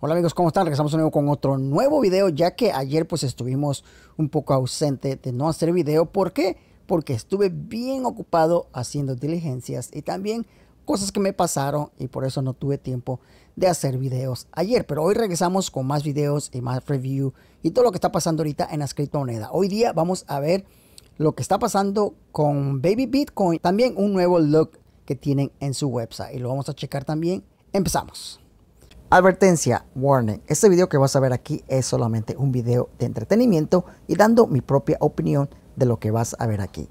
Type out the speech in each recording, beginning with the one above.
Hola amigos, ¿cómo están? Regresamos de nuevo con otro nuevo video, ya que ayer pues estuvimos un poco ausente de no hacer video. ¿Por qué? Porque estuve bien ocupado haciendo diligencias y también cosas que me pasaron y por eso no tuve tiempo de hacer videos ayer. Pero hoy regresamos con más videos y más review y todo lo que está pasando ahorita en la criptomoneda. Hoy día vamos a ver lo que está pasando con Baby Bitcoin, también un nuevo look que tienen en su website y lo vamos a checar también. Empezamos. Advertencia, warning, este video que vas a ver aquí es solamente un video de entretenimiento y dando mi propia opinión de lo que vas a ver aquí.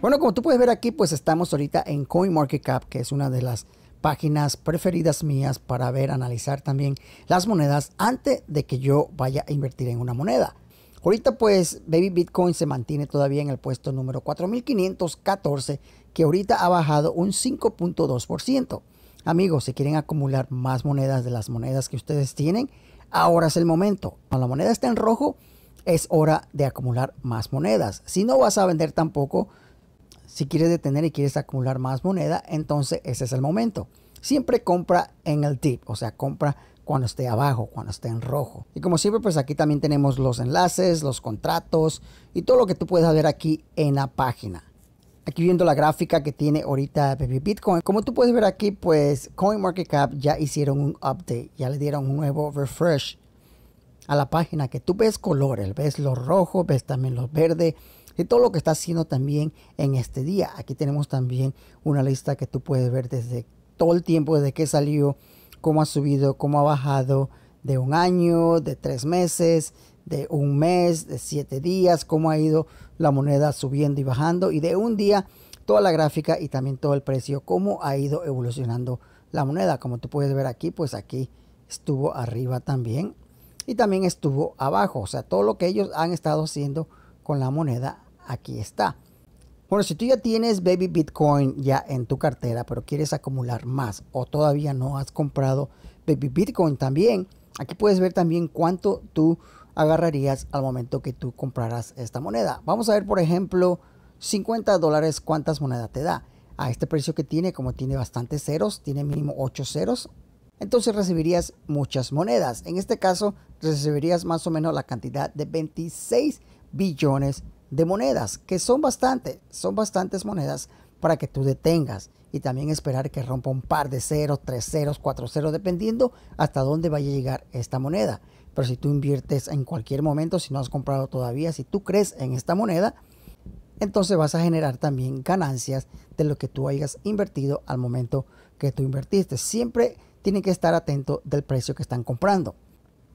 Bueno, como tú puedes ver aquí, pues estamos ahorita en CoinMarketCap, que es una de las páginas preferidas mías para ver, analizar también las monedas antes de que yo vaya a invertir en una moneda. Ahorita pues Baby Bitcoin se mantiene todavía en el puesto número 4514 que ahorita ha bajado un 5.2%. Amigos, si quieren acumular más monedas de las monedas que ustedes tienen, ahora es el momento. Cuando la moneda está en rojo, es hora de acumular más monedas. Si no vas a vender tampoco, si quieres detener y quieres acumular más moneda, entonces ese es el momento. Siempre compra en el tip, o sea, compra cuando esté abajo, cuando esté en rojo. Y como siempre, pues aquí también tenemos los enlaces, los contratos y todo lo que tú puedes ver aquí en la página. Aquí viendo la gráfica que tiene ahorita Bitcoin, como tú puedes ver aquí, pues CoinMarketCap ya hicieron un update, ya le dieron un nuevo refresh a la página que tú ves colores, ves los rojos, ves también los verde y todo lo que está haciendo también en este día. Aquí tenemos también una lista que tú puedes ver desde todo el tiempo, desde que salió, cómo ha subido, cómo ha bajado de un año, de tres meses, de un mes, de siete días, cómo ha ido la moneda subiendo y bajando y de un día toda la gráfica y también todo el precio, cómo ha ido evolucionando la moneda. Como tú puedes ver aquí, pues aquí estuvo arriba también y también estuvo abajo. O sea, todo lo que ellos han estado haciendo con la moneda, aquí está. Bueno, si tú ya tienes Baby Bitcoin ya en tu cartera, pero quieres acumular más o todavía no has comprado Baby Bitcoin también, aquí puedes ver también cuánto tú agarrarías al momento que tú compraras esta moneda. Vamos a ver, por ejemplo, 50 dólares, cuántas monedas te da. A este precio que tiene, como tiene bastantes ceros, tiene mínimo 8 ceros, entonces recibirías muchas monedas. En este caso, recibirías más o menos la cantidad de 26 billones de monedas, que son bastantes son bastantes monedas para que tú detengas y también esperar que rompa un par de ceros, tres ceros, cuatro ceros, dependiendo hasta dónde vaya a llegar esta moneda. Pero si tú inviertes en cualquier momento, si no has comprado todavía, si tú crees en esta moneda, entonces vas a generar también ganancias de lo que tú hayas invertido al momento que tú invertiste. Siempre tienen que estar atento del precio que están comprando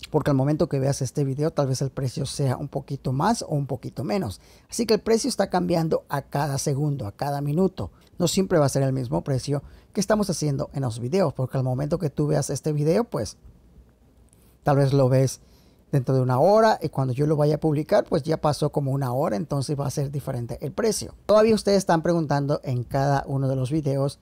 porque al momento que veas este video tal vez el precio sea un poquito más o un poquito menos. Así que el precio está cambiando a cada segundo, a cada minuto. No siempre va a ser el mismo precio que estamos haciendo en los videos, porque al momento que tú veas este video, pues tal vez lo ves dentro de una hora y cuando yo lo vaya a publicar, pues ya pasó como una hora, entonces va a ser diferente el precio. Todavía ustedes están preguntando en cada uno de los videos.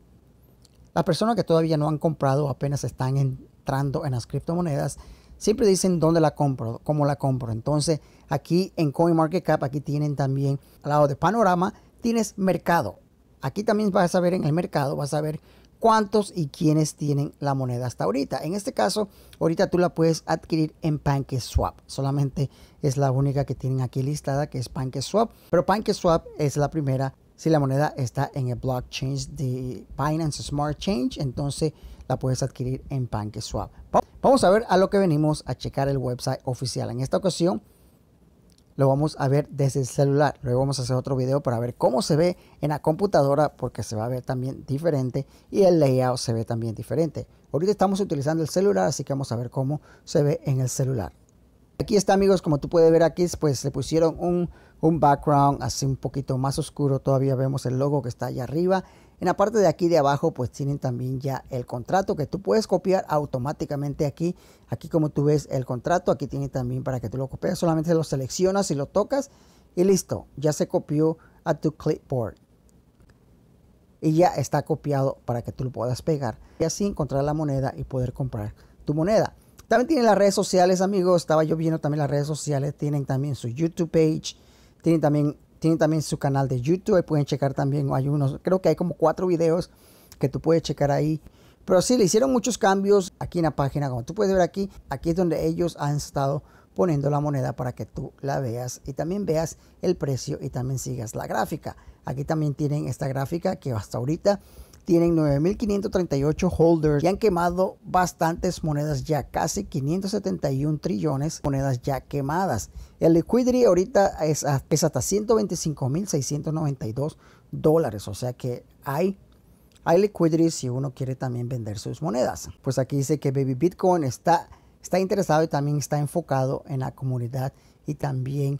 Las personas que todavía no han comprado apenas están entrando en las criptomonedas Siempre dicen dónde la compro, cómo la compro. Entonces, aquí en CoinMarketCap, aquí tienen también, al lado de panorama, tienes mercado. Aquí también vas a ver en el mercado, vas a ver cuántos y quiénes tienen la moneda hasta ahorita. En este caso, ahorita tú la puedes adquirir en PancakeSwap. Solamente es la única que tienen aquí listada, que es PancakeSwap. Pero PancakeSwap es la primera. Si la moneda está en el blockchain de Binance Smart Change, entonces la puedes adquirir en PancakeSwap. Vamos a ver a lo que venimos a checar el website oficial. En esta ocasión lo vamos a ver desde el celular. Luego vamos a hacer otro video para ver cómo se ve en la computadora porque se va a ver también diferente y el layout se ve también diferente. Ahorita estamos utilizando el celular, así que vamos a ver cómo se ve en el celular. Aquí está amigos, como tú puedes ver aquí, pues se pusieron un, un background así un poquito más oscuro. Todavía vemos el logo que está allá arriba en la parte de aquí de abajo pues tienen también ya el contrato que tú puedes copiar automáticamente aquí. Aquí como tú ves el contrato, aquí tiene también para que tú lo copies. Solamente lo seleccionas y lo tocas y listo. Ya se copió a tu clipboard. Y ya está copiado para que tú lo puedas pegar. Y así encontrar la moneda y poder comprar tu moneda. También tienen las redes sociales amigos. Estaba yo viendo también las redes sociales. Tienen también su YouTube page. Tienen también tienen también su canal de YouTube, ahí pueden checar también, hay unos, creo que hay como cuatro videos que tú puedes checar ahí. Pero sí, le hicieron muchos cambios aquí en la página, como tú puedes ver aquí, aquí es donde ellos han estado poniendo la moneda para que tú la veas y también veas el precio y también sigas la gráfica. Aquí también tienen esta gráfica que hasta ahorita tienen 9.538 holders y han quemado bastantes monedas ya, casi 571 trillones monedas ya quemadas. El liquidity ahorita es, es hasta 125.692 dólares, o sea que hay hay liquidity si uno quiere también vender sus monedas. Pues aquí dice que Baby Bitcoin está, está interesado y también está enfocado en la comunidad y también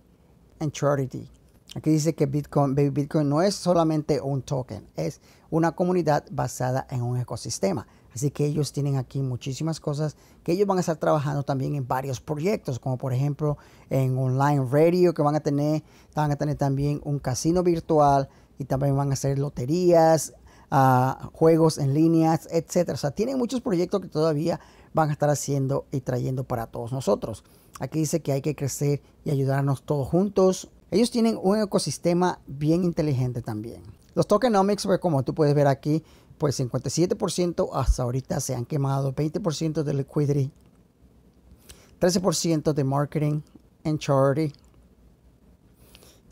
en charity. Aquí dice que Bitcoin, Bitcoin no es solamente un token, es una comunidad basada en un ecosistema. Así que ellos tienen aquí muchísimas cosas que ellos van a estar trabajando también en varios proyectos, como por ejemplo en online radio que van a tener, van a tener también un casino virtual y también van a hacer loterías, ah, juegos en líneas, etc. O sea, tienen muchos proyectos que todavía van a estar haciendo y trayendo para todos nosotros. Aquí dice que hay que crecer y ayudarnos todos juntos, ellos tienen un ecosistema bien inteligente también. Los tokenomics, pues, como tú puedes ver aquí, pues 57% hasta ahorita se han quemado, 20% de liquidity, 13% de marketing and charity,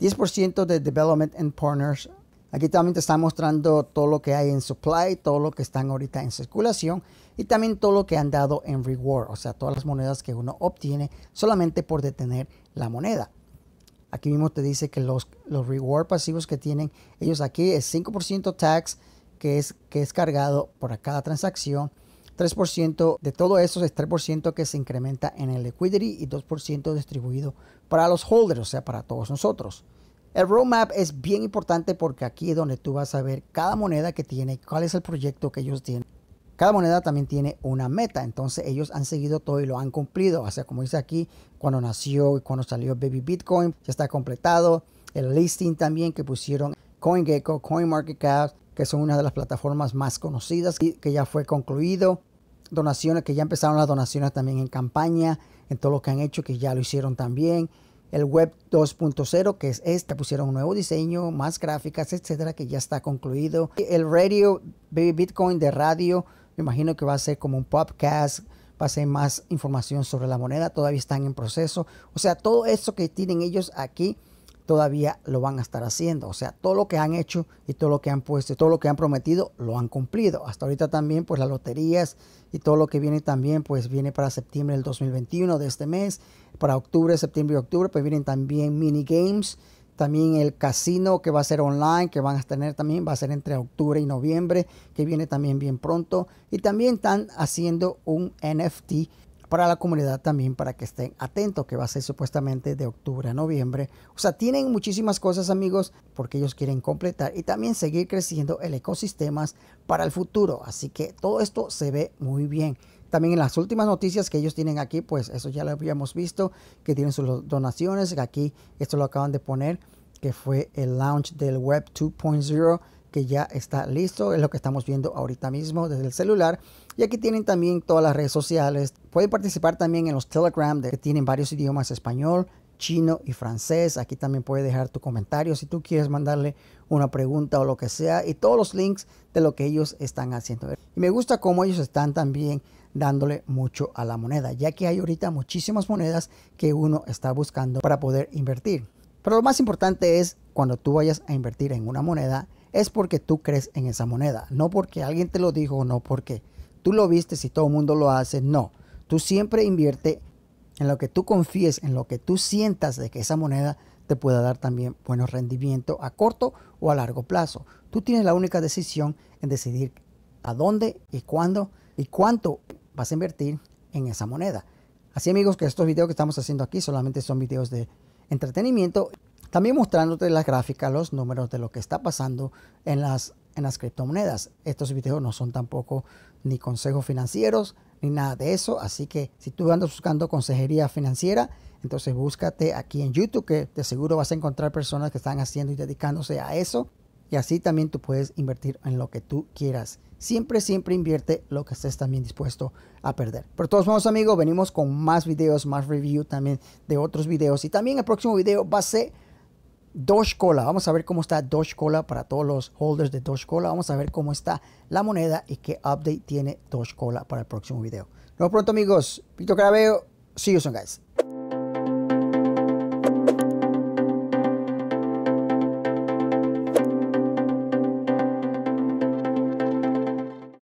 10% de development and partners. Aquí también te está mostrando todo lo que hay en supply, todo lo que están ahorita en circulación y también todo lo que han dado en reward, o sea, todas las monedas que uno obtiene solamente por detener la moneda. Aquí mismo te dice que los, los reward pasivos que tienen ellos aquí es 5% tax que es, que es cargado por cada transacción. 3% de todo eso es 3% que se incrementa en el liquidity y 2% distribuido para los holders, o sea, para todos nosotros. El roadmap es bien importante porque aquí es donde tú vas a ver cada moneda que tiene, cuál es el proyecto que ellos tienen. Cada moneda también tiene una meta, entonces ellos han seguido todo y lo han cumplido. O sea, como dice aquí, cuando nació y cuando salió Baby Bitcoin, ya está completado. El listing también que pusieron CoinGecko, CoinMarketCap, que son una de las plataformas más conocidas y que ya fue concluido. Donaciones, que ya empezaron las donaciones también en campaña, en todo lo que han hecho, que ya lo hicieron también. El web 2.0, que es este, pusieron un nuevo diseño, más gráficas, etcétera, que ya está concluido. El radio, Baby Bitcoin de radio, me imagino que va a ser como un podcast, va a ser más información sobre la moneda, todavía están en proceso. O sea, todo eso que tienen ellos aquí todavía lo van a estar haciendo. O sea, todo lo que han hecho y todo lo que han puesto, todo lo que han prometido, lo han cumplido. Hasta ahorita también, pues las loterías y todo lo que viene también, pues viene para septiembre del 2021 de este mes, para octubre, septiembre y octubre, pues vienen también minigames también el casino que va a ser online, que van a tener también, va a ser entre octubre y noviembre, que viene también bien pronto. Y también están haciendo un NFT para la comunidad también, para que estén atentos, que va a ser supuestamente de octubre a noviembre. O sea, tienen muchísimas cosas, amigos, porque ellos quieren completar y también seguir creciendo el ecosistema para el futuro. Así que todo esto se ve muy bien. También en las últimas noticias que ellos tienen aquí, pues eso ya lo habíamos visto, que tienen sus donaciones. Aquí esto lo acaban de poner, que fue el launch del Web 2.0 que ya está listo, es lo que estamos viendo ahorita mismo desde el celular. Y aquí tienen también todas las redes sociales. Pueden participar también en los Telegram, que tienen varios idiomas, español, chino y francés. Aquí también puedes dejar tu comentario si tú quieres mandarle una pregunta o lo que sea y todos los links de lo que ellos están haciendo. Y me gusta cómo ellos están también dándole mucho a la moneda, ya que hay ahorita muchísimas monedas que uno está buscando para poder invertir. Pero lo más importante es cuando tú vayas a invertir en una moneda, es porque tú crees en esa moneda, no porque alguien te lo dijo, no porque tú lo viste si todo el mundo lo hace, no. Tú siempre invierte en lo que tú confíes, en lo que tú sientas de que esa moneda te pueda dar también buenos rendimientos a corto o a largo plazo. Tú tienes la única decisión en decidir a dónde y cuándo y cuánto vas a invertir en esa moneda. Así amigos que estos videos que estamos haciendo aquí solamente son videos de entretenimiento, también mostrándote las gráficas, los números de lo que está pasando en las, en las criptomonedas. Estos videos no son tampoco ni consejos financieros, ni nada de eso. Así que si tú andas buscando consejería financiera, entonces búscate aquí en YouTube, que de seguro vas a encontrar personas que están haciendo y dedicándose a eso. Y así también tú puedes invertir en lo que tú quieras. Siempre, siempre invierte lo que estés también dispuesto a perder. Pero todos modos amigos, venimos con más videos, más review también de otros videos. Y también el próximo video va a ser Doge Cola. Vamos a ver cómo está Doge Cola para todos los holders de Doge Cola. Vamos a ver cómo está la moneda y qué update tiene Doge Cola para el próximo video. Nos vemos pronto amigos. Pito Carabeo. See you soon guys.